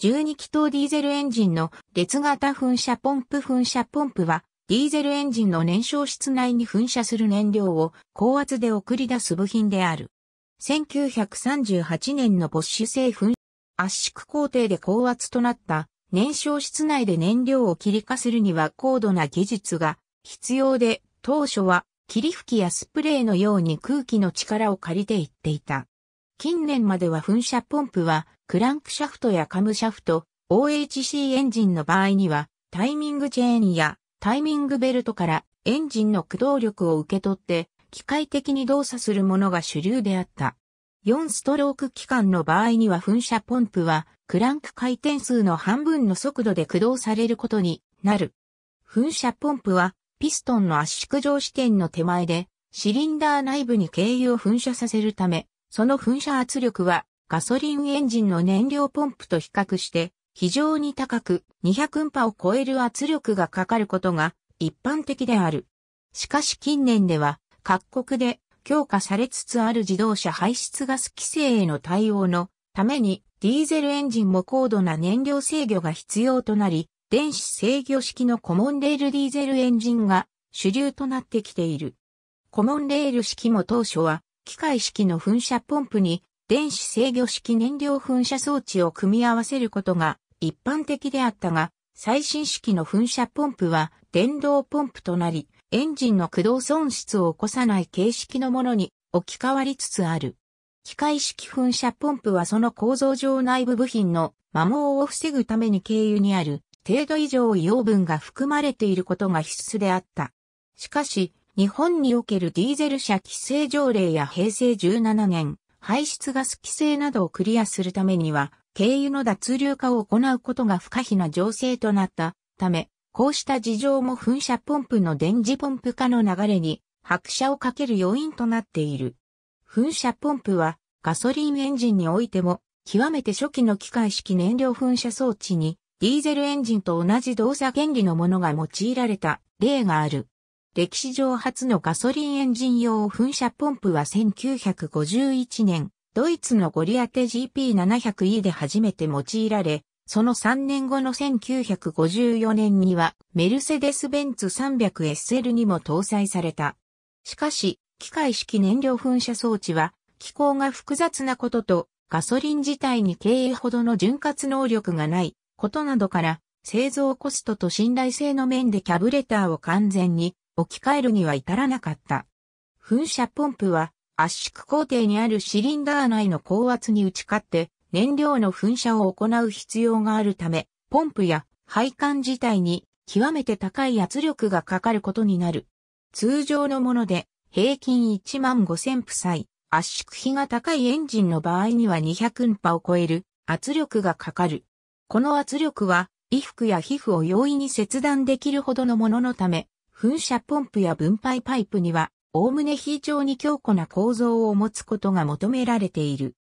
12気筒ディーゼルエンジンの列型噴射ポンプ噴射ポンプは、ディーゼルエンジンの燃焼室内に噴射する燃料を高圧で送り出す部品である。1938年のボッシュ製噴圧縮工程で高圧となった燃焼室内で燃料を切り化するには高度な技術が必要で、当初は霧吹きやスプレーのように空気の力を借りていっていた。近年までは噴射ポンプはクランクシャフトやカムシャフト、OHC エンジンの場合には、タイミングチェーンやタイミングベルトからエンジンの駆動力を受け取って、機械的に動作するものが主流であった。4ストローク機関の場合には噴射ポンプは、クランク回転数の半分の速度で駆動されることになる。噴射ポンプは、ピストンの圧縮上支点の手前で、シリンダー内部に軽油を噴射させるため、その噴射圧力はガソリンエンジンの燃料ポンプと比較して非常に高く200ンパを超える圧力がかかることが一般的である。しかし近年では各国で強化されつつある自動車排出ガス規制への対応のためにディーゼルエンジンも高度な燃料制御が必要となり、電子制御式のコモンレールディーゼルエンジンが主流となってきている。コモンレール式も当初は機械式の噴射ポンプに電子制御式燃料噴射装置を組み合わせることが一般的であったが、最新式の噴射ポンプは電動ポンプとなり、エンジンの駆動損失を起こさない形式のものに置き換わりつつある。機械式噴射ポンプはその構造上内部部品の摩耗を防ぐために経由にある程度以上硫黄分が含まれていることが必須であった。しかし、日本におけるディーゼル車規制条例や平成17年、排出ガス規制などをクリアするためには、軽油の脱流化を行うことが不可避な情勢となったため、こうした事情も噴射ポンプの電磁ポンプ化の流れに拍車をかける要因となっている。噴射ポンプはガソリンエンジンにおいても極めて初期の機械式燃料噴射装置にディーゼルエンジンと同じ動作原理のものが用いられた例がある。歴史上初のガソリンエンジン用噴射ポンプは1951年、ドイツのゴリアテ GP700E で初めて用いられ、その3年後の1954年にはメルセデス・ベンツ 300SL にも搭載された。しかし、機械式燃料噴射装置は機構が複雑なこととガソリン自体に経営ほどの潤滑能力がないことなどから製造コストと信頼性の面でキャブレターを完全に置き換えるには至らなかった。噴射ポンプは圧縮工程にあるシリンダー内の高圧に打ち勝って燃料の噴射を行う必要があるため、ポンプや配管自体に極めて高い圧力がかかることになる。通常のもので平均1万5000イ、圧縮比が高いエンジンの場合には200ンパを超える圧力がかかる。この圧力は衣服や皮膚を容易に切断できるほどのもののため、噴射ポンプや分配パイプには、おおむね非常に強固な構造を持つことが求められている。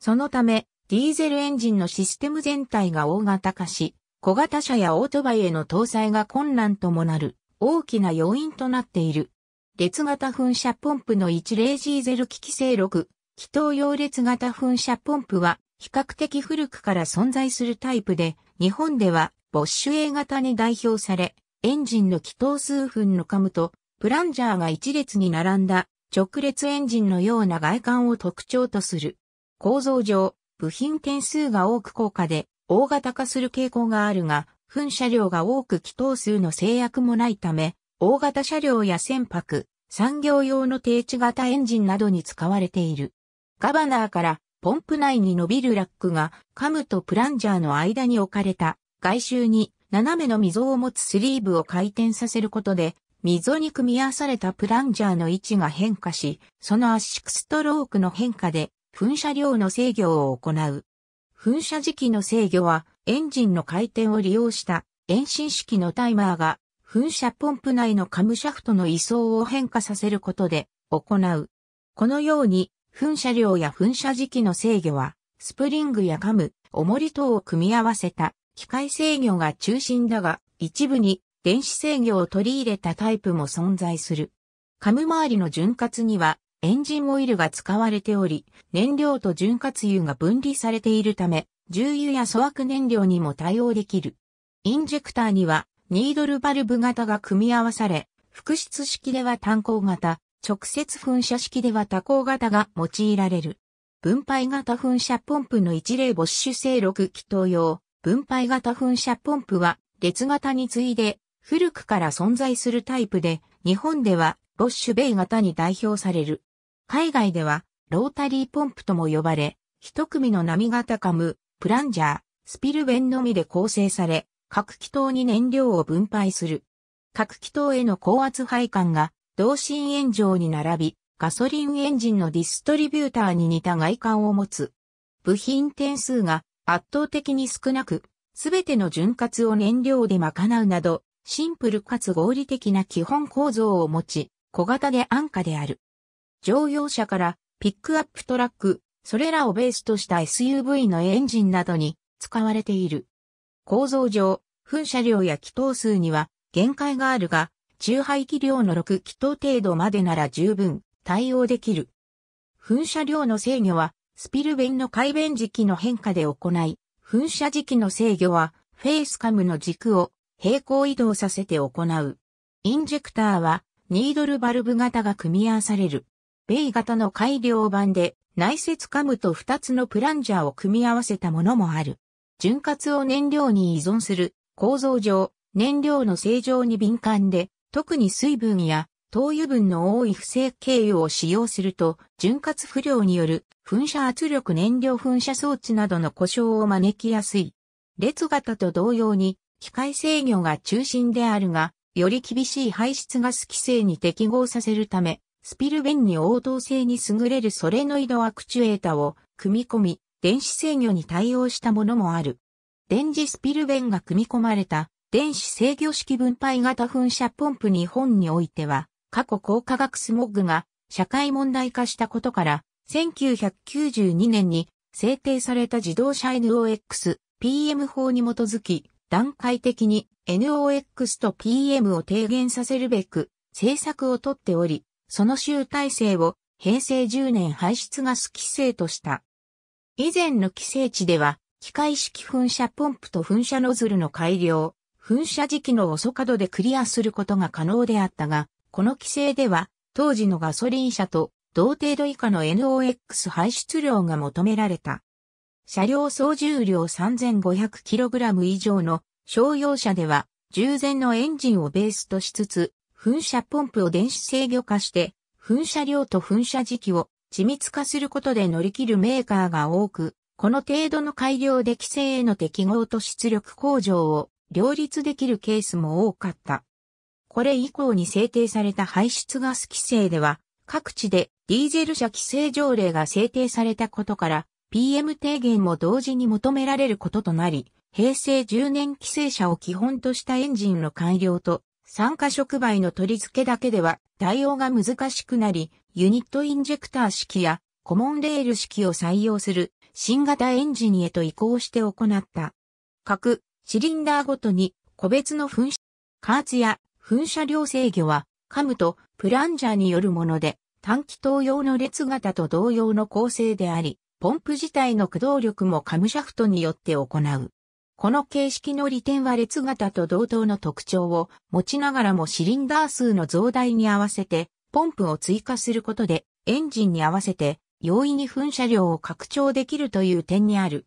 そのため、ディーゼルエンジンのシステム全体が大型化し、小型車やオートバイへの搭載が困難ともなる大きな要因となっている。列型噴射ポンプの一例ジーゼル機器製6、気筒用列型噴射ポンプは比較的古くから存在するタイプで、日本ではボッシュ A 型に代表され、エンジンの気筒数分のカムと、プランジャーが一列に並んだ直列エンジンのような外観を特徴とする。構造上、部品点数が多く高価で、大型化する傾向があるが、噴車両が多く気筒数の制約もないため、大型車両や船舶、産業用の定置型エンジンなどに使われている。ガバナーからポンプ内に伸びるラックがカムとプランジャーの間に置かれた外周に斜めの溝を持つスリーブを回転させることで、溝に組み合わされたプランジャーの位置が変化し、その圧縮ストロークの変化で噴射量の制御を行う。噴射時期の制御はエンジンの回転を利用した遠心式のタイマーが噴射ポンプ内のカムシャフトの位相を変化させることで行う。このように噴射量や噴射時期の制御はスプリングやカム、重り等を組み合わせた機械制御が中心だが、一部に電子制御を取り入れたタイプも存在する。カム周りの潤滑にはエンジンオイルが使われており、燃料と潤滑油が分離されているため、重油や粗悪燃料にも対応できる。インジェクターにはニードルバルブ型が組み合わされ、複質式では単行型、直接噴射式では多光型が用いられる。分配型噴射ポンプの一例ボッシュ正6気筒用、分配型噴射ポンプは、列型に次いで、古くから存在するタイプで、日本では、ロッシュベイ型に代表される。海外では、ロータリーポンプとも呼ばれ、一組の波型カム、プランジャー、スピルベンのみで構成され、各気筒に燃料を分配する。各気筒への高圧配管が、同心円状に並び、ガソリンエンジンのディストリビューターに似た外観を持つ。部品点数が圧倒的に少なく、すべての潤滑を燃料で賄うなど、シンプルかつ合理的な基本構造を持ち、小型で安価である。乗用車からピックアップトラック、それらをベースとした SUV のエンジンなどに使われている。構造上、噴射量や気筒数には限界があるが、中排気量の6気筒程度までなら十分対応できる。噴射量の制御はスピル弁の改弁時期の変化で行い、噴射時期の制御は、フェイスカムの軸を平行移動させて行う。インジェクターは、ニードルバルブ型が組み合わされる。ベイ型の改良版で、内接カムと2つのプランジャーを組み合わせたものもある。潤滑を燃料に依存する構造上、燃料の正常に敏感で、特に水分や灯油分の多い不正経由を使用すると、潤滑不良による噴射圧力燃料噴射装置などの故障を招きやすい。列型と同様に、機械制御が中心であるが、より厳しい排出ガス規制に適合させるため、スピルベンに応答性に優れるソレノイドアクチュエータを組み込み、電子制御に対応したものもある。電磁スピルベンが組み込まれた電子制御式分配型噴射ポンプ日本においては、過去高化学スモッグが社会問題化したことから、1992年に制定された自動車 NOx、PM 法に基づき、段階的に NOx と PM を低減させるべく政策をとっており、その集大成を平成10年排出ガス規制とした。以前の規制値では、機械式噴射ポンプと噴射ノズルの改良、噴射時期の遅角でクリアすることが可能であったが、この規制では、当時のガソリン車と同程度以下の NOx 排出量が求められた。車両総重量 3500kg 以上の商用車では、従前のエンジンをベースとしつつ、噴射ポンプを電子制御化して、噴射量と噴射時期を緻密化することで乗り切るメーカーが多く、この程度の改良で規制への適合と出力向上を両立できるケースも多かった。これ以降に制定された排出ガス規制では、各地でディーゼル車規制条例が制定されたことから、PM 提言も同時に求められることとなり、平成10年規制車を基本としたエンジンの改良と、酸化触媒の取り付けだけでは対応が難しくなり、ユニットインジェクター式やコモンレール式を採用する新型エンジンへと移行して行った。各シリンダーごとに個別の噴射、加圧や噴射量制御はカムとプランジャーによるもので、短気筒用の列型と同様の構成であり、ポンプ自体の駆動力もカムシャフトによって行う。この形式の利点は列型と同等の特徴を持ちながらもシリンダー数の増大に合わせてポンプを追加することでエンジンに合わせて容易に噴射量を拡張できるという点にある。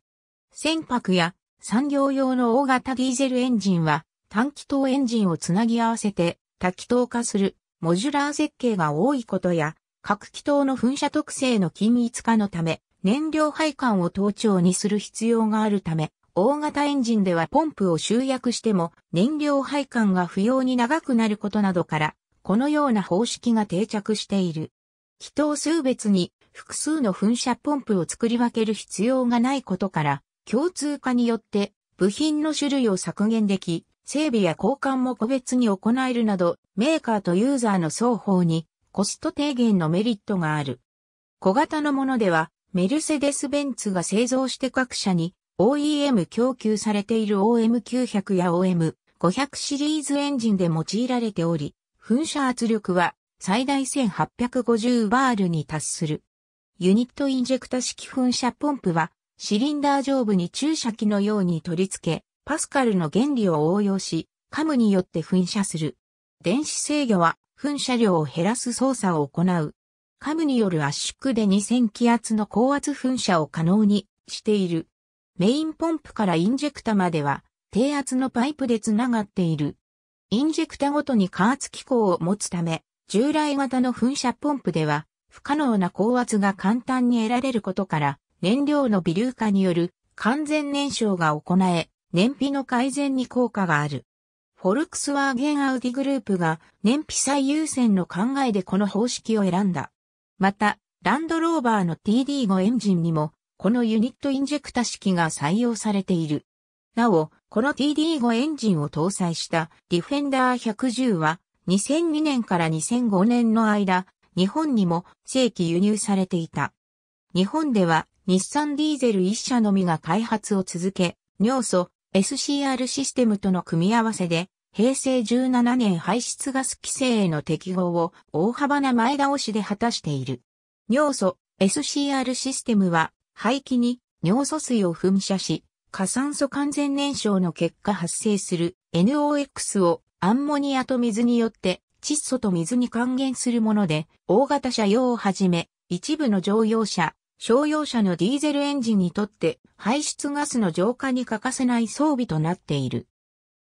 船舶や産業用の大型ディーゼルエンジンは単気筒エンジンをつなぎ合わせて多気筒化するモジュラー設計が多いことや各気筒の噴射特性の均一化のため、燃料配管を頭頂にする必要があるため、大型エンジンではポンプを集約しても燃料配管が不要に長くなることなどから、このような方式が定着している。気筒数別に複数の噴射ポンプを作り分ける必要がないことから、共通化によって部品の種類を削減でき、整備や交換も個別に行えるなど、メーカーとユーザーの双方にコスト低減のメリットがある。小型のものでは、メルセデス・ベンツが製造して各社に OEM 供給されている OM900 や OM500 シリーズエンジンで用いられており、噴射圧力は最大1850バールに達する。ユニットインジェクタ式噴射ポンプは、シリンダー上部に注射器のように取り付け、パスカルの原理を応用し、カムによって噴射する。電子制御は噴射量を減らす操作を行う。カムによる圧縮で2000気圧の高圧噴射を可能にしている。メインポンプからインジェクタまでは低圧のパイプでつながっている。インジェクタごとに加圧機構を持つため、従来型の噴射ポンプでは不可能な高圧が簡単に得られることから、燃料の微粒化による完全燃焼が行え、燃費の改善に効果がある。フォルクスワーゲンアウディグループが燃費最優先の考えでこの方式を選んだ。また、ランドローバーの TD5 エンジンにも、このユニットインジェクタ式が採用されている。なお、この TD5 エンジンを搭載したディフェンダー110は、2002年から2005年の間、日本にも正規輸入されていた。日本では、日産ディーゼル1社のみが開発を続け、尿素、SCR システムとの組み合わせで、平成17年排出ガス規制への適合を大幅な前倒しで果たしている。尿素 SCR システムは、排気に尿素水を噴射し、過酸素完全燃焼の結果発生する NOx をアンモニアと水によって窒素と水に還元するもので、大型車用をはじめ、一部の乗用車、商用車のディーゼルエンジンにとって排出ガスの浄化に欠かせない装備となっている。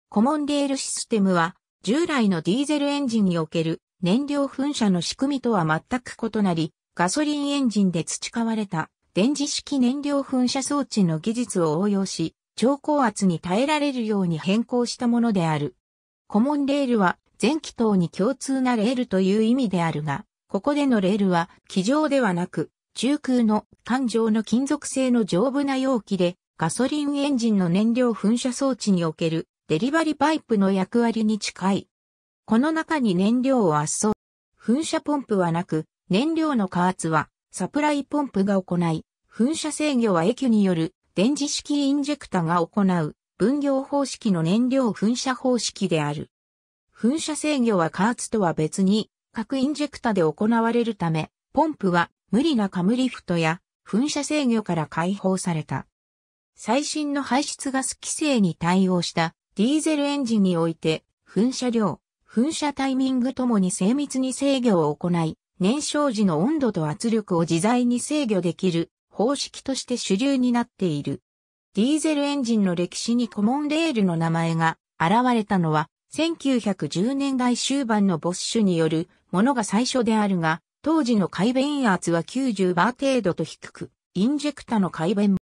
コモンレールシステムは従来のディーゼルエンジンにおける燃料噴射の仕組みとは全く異なり、ガソリンエンジンで培われた電磁式燃料噴射装置の技術を応用し、超高圧に耐えられるように変更したものである。コモンレールは全気筒に共通なレールという意味であるが、ここでのレールは気上ではなく中空の環状の金属製の丈夫な容器でガソリンエンジンの燃料噴射装置におけるデリバリパイプの役割に近い。この中に燃料を圧送。噴射ポンプはなく、燃料の加圧はサプライポンプが行い、噴射制御は液による電磁式インジェクタが行う分業方式の燃料噴射方式である。噴射制御は加圧とは別に各インジェクタで行われるため、ポンプは無理なカムリフトや噴射制御から解放された。最新の排出ガス規制に対応したディーゼルエンジンにおいて、噴射量、噴射タイミングともに精密に制御を行い、燃焼時の温度と圧力を自在に制御できる方式として主流になっている。ディーゼルエンジンの歴史にコモンレールの名前が現れたのは1910年代終盤のボッシュによるものが最初であるが、当時の回弁圧は90バー程度と低く、インジェクタの海弁も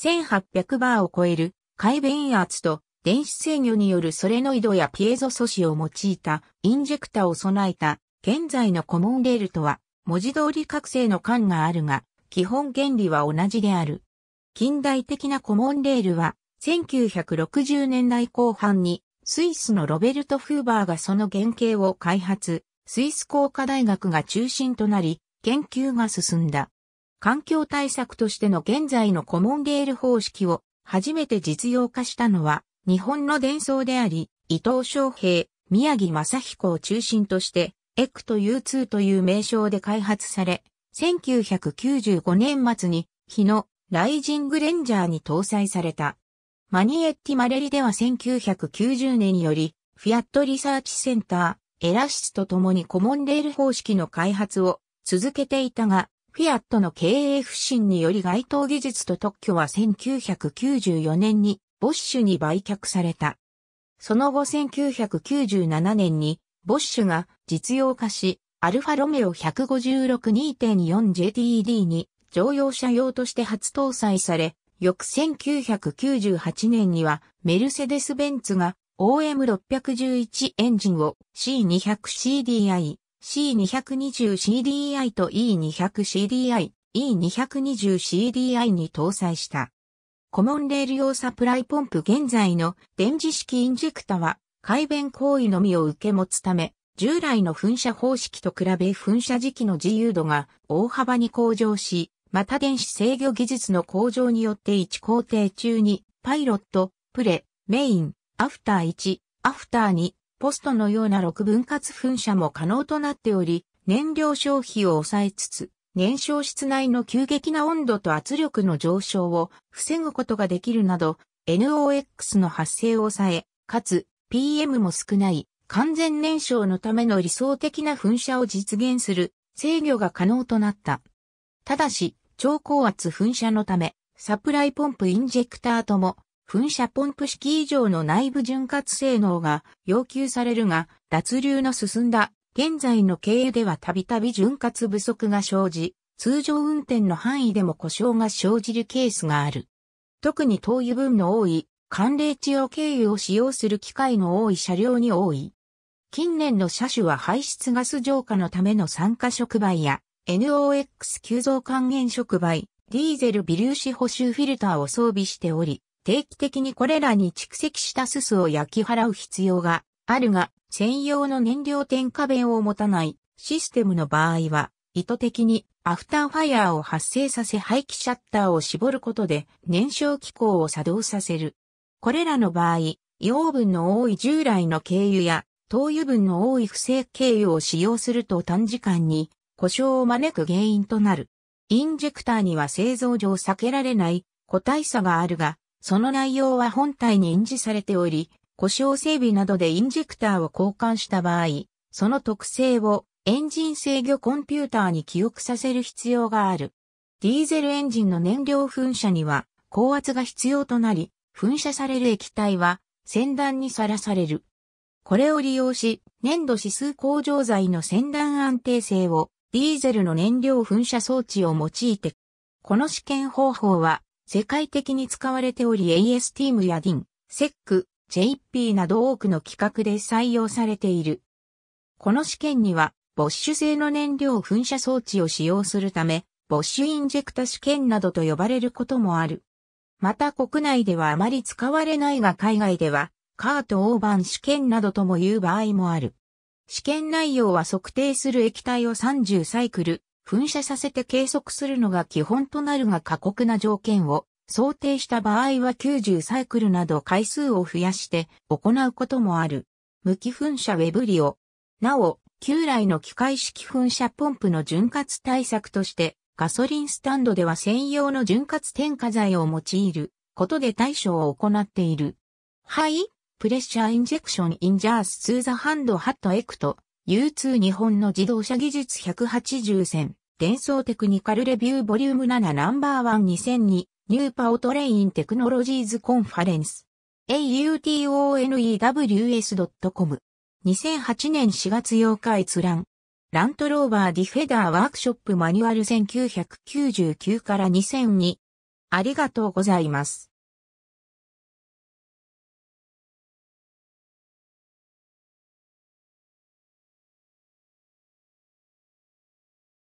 1800バーを超える回弁圧と電子制御によるソレノイドやピエゾ素子を用いたインジェクタを備えた現在のコモンレールとは文字通り覚醒の感があるが、基本原理は同じである。近代的なコモンレールは1960年代後半にスイスのロベルト・フーバーがその原型を開発、スイス工科大学が中心となり、研究が進んだ。環境対策としての現在のコモンゲール方式を初めて実用化したのは日本の伝送であり、伊藤昌平、宮城正彦を中心として、エクト U2 という名称で開発され、1995年末に日のライジングレンジャーに搭載された。マニエッティ・マレリでは1990年により、フィアットリサーチセンター、エラシスと共にコモンレール方式の開発を続けていたが、フィアットの経営不振により該当技術と特許は1994年にボッシュに売却された。その後1997年にボッシュが実用化し、アルファロメオ 156.2.4JTD に乗用車用として初搭載され、翌1998年にはメルセデス・ベンツが OM611 エンジンを C200CDI、C220CDI と E200CDI、E220CDI に搭載した。コモンレール用サプライポンプ現在の電磁式インジェクタは、改弁行為のみを受け持つため、従来の噴射方式と比べ噴射時期の自由度が大幅に向上し、また電子制御技術の向上によって1工程中に、パイロット、プレ、メイン、アフター1、アフター2、ポストのような6分割噴射も可能となっており、燃料消費を抑えつつ、燃焼室内の急激な温度と圧力の上昇を防ぐことができるなど、NOx の発生を抑え、かつ PM も少ない完全燃焼のための理想的な噴射を実現する制御が可能となった。ただし、超高圧噴射のため、サプライポンプインジェクターとも噴射ポンプ式以上の内部潤滑性能が要求されるが、脱流の進んだ現在の経由ではたびたび潤滑不足が生じ、通常運転の範囲でも故障が生じるケースがある。特に灯油分の多い、寒冷地用経由を使用する機会の多い車両に多い。近年の車種は排出ガス浄化のための酸化触媒や NOx 急増還元触媒、ディーゼル微粒子補修フィルターを装備しており、定期的にこれらに蓄積したススを焼き払う必要があるが、専用の燃料添加弁を持たないシステムの場合は、意図的にアフターファイアを発生させ排気シャッターを絞ることで燃焼機構を作動させる。これらの場合、養分の多い従来の軽油や灯油分の多い不正軽油を使用すると短時間に故障を招く原因となる。インジェクターには製造上避けられない個体差があるが、その内容は本体に印字されており、故障整備などでインジェクターを交換した場合、その特性をエンジン制御コンピューターに記憶させる必要がある。ディーゼルエンジンの燃料噴射には高圧が必要となり、噴射される液体は先端にさらされる。これを利用し、粘土指数向上剤の先端安定性をディーゼルの燃料噴射装置を用いて、この試験方法は世界的に使われており ASTEAM や DIN、SEC、JP など多くの企画で採用されている。この試験には、ボッシュ製の燃料噴射装置を使用するため、ボッシュインジェクタ試験などと呼ばれることもある。また国内ではあまり使われないが海外では、カートオーバン試験などとも言う場合もある。試験内容は測定する液体を30サイクル、噴射させて計測するのが基本となるが過酷な条件を想定した場合は90サイクルなど回数を増やして行うこともある。無機噴射ウェブリオ。なお、旧来の機械式噴射ポンプの潤滑対策として、ガソリンスタンドでは専用の潤滑添加剤を用いることで対処を行っている。はい、プレッシャーインジェクションインジャースツーザハンドハットエクト、U2 日本の自動車技術180選、伝送テクニカルレビューボリューム7ナンバーン2002、ニューパオトレインテクノロジーズコンファレンス。autonews.com。2008年4月8日閲覧。ラントローバーディフェダーワークショップマニュアル1999から2002。ありがとうございます。